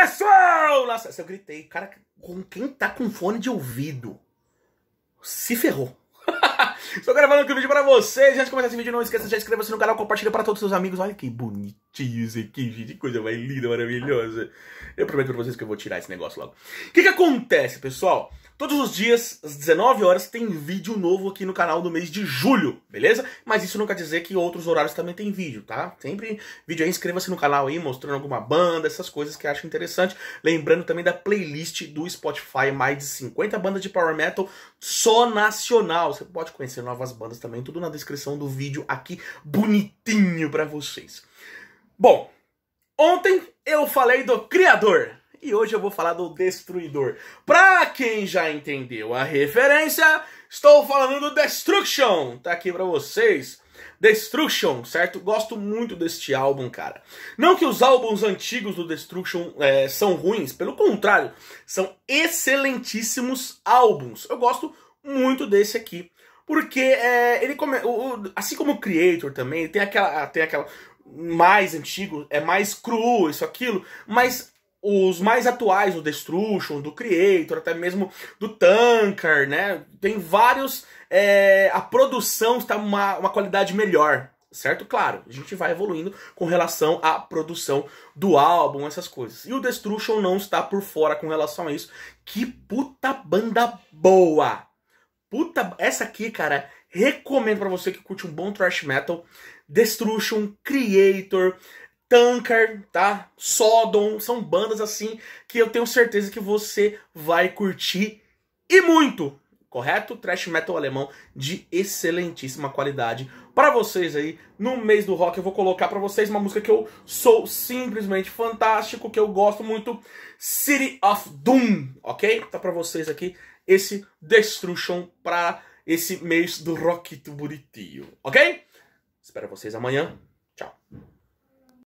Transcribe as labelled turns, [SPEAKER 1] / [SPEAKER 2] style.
[SPEAKER 1] Pessoal! nossa! eu gritei, cara, com quem tá com fone de ouvido se ferrou. Estou gravando aqui o um vídeo para vocês. Antes de começar esse vídeo, não esqueça de inscrever no canal, compartilha para todos os seus amigos. Olha que bonito tios e que gente, coisa mais linda, maravilhosa. Eu prometo pra vocês que eu vou tirar esse negócio logo. O que que acontece, pessoal? Todos os dias, às 19 horas, tem vídeo novo aqui no canal do mês de julho, beleza? Mas isso não quer dizer que outros horários também tem vídeo, tá? Sempre vídeo aí, inscreva-se no canal aí, mostrando alguma banda, essas coisas que eu acho interessante. Lembrando também da playlist do Spotify, mais de 50 bandas de Power Metal, só nacional. Você pode conhecer novas bandas também, tudo na descrição do vídeo aqui, bonitinho para vocês. Bom, ontem eu falei do Criador e hoje eu vou falar do Destruidor. Pra quem já entendeu a referência, estou falando do Destruction, tá aqui pra vocês. Destruction, certo? Gosto muito deste álbum, cara. Não que os álbuns antigos do Destruction é, são ruins, pelo contrário, são excelentíssimos álbuns. Eu gosto muito desse aqui. Porque é, ele come, o, assim como o Creator também, tem aquela, tem aquela mais antigo, é mais cru, isso, aquilo, mas os mais atuais, do Destruction, do Creator, até mesmo do Tanker, né? Tem vários. É, a produção está uma, uma qualidade melhor, certo? Claro, a gente vai evoluindo com relação à produção do álbum, essas coisas. E o Destruction não está por fora com relação a isso. Que puta banda boa! Puta, essa aqui, cara, Recomendo para você que curte um bom thrash metal, Destruction, Creator, Tanker, tá? Sodom, são bandas assim que eu tenho certeza que você vai curtir e muito correto? Trash metal alemão de excelentíssima qualidade. Para vocês aí, no mês do rock eu vou colocar para vocês uma música que eu sou simplesmente fantástico, que eu gosto muito, City of Doom, OK? Tá então, para vocês aqui esse Destruction para esse mês do Rock Buritinho, ok? Espero vocês amanhã.